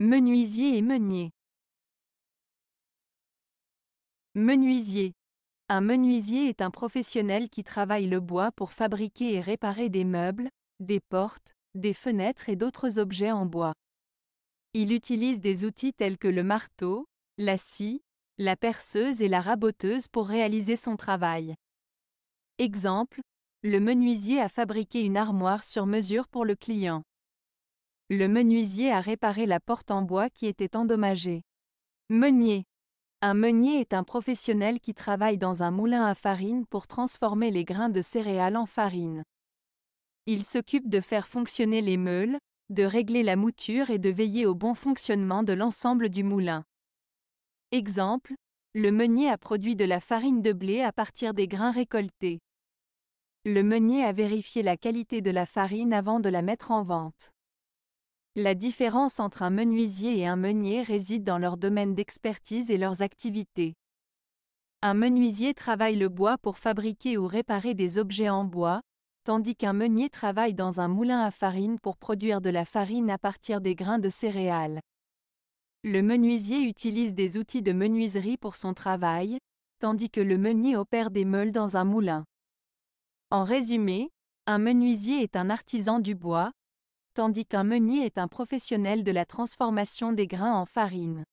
Menuisier et meunier. Menuisier. Un menuisier est un professionnel qui travaille le bois pour fabriquer et réparer des meubles, des portes, des fenêtres et d'autres objets en bois. Il utilise des outils tels que le marteau, la scie, la perceuse et la raboteuse pour réaliser son travail. Exemple, le menuisier a fabriqué une armoire sur mesure pour le client. Le menuisier a réparé la porte en bois qui était endommagée. Meunier. Un meunier est un professionnel qui travaille dans un moulin à farine pour transformer les grains de céréales en farine. Il s'occupe de faire fonctionner les meules, de régler la mouture et de veiller au bon fonctionnement de l'ensemble du moulin. Exemple, le meunier a produit de la farine de blé à partir des grains récoltés. Le meunier a vérifié la qualité de la farine avant de la mettre en vente. La différence entre un menuisier et un meunier réside dans leur domaine d'expertise et leurs activités. Un menuisier travaille le bois pour fabriquer ou réparer des objets en bois, tandis qu'un meunier travaille dans un moulin à farine pour produire de la farine à partir des grains de céréales. Le menuisier utilise des outils de menuiserie pour son travail, tandis que le meunier opère des meules dans un moulin. En résumé, un menuisier est un artisan du bois, tandis qu'un meunier est un professionnel de la transformation des grains en farine.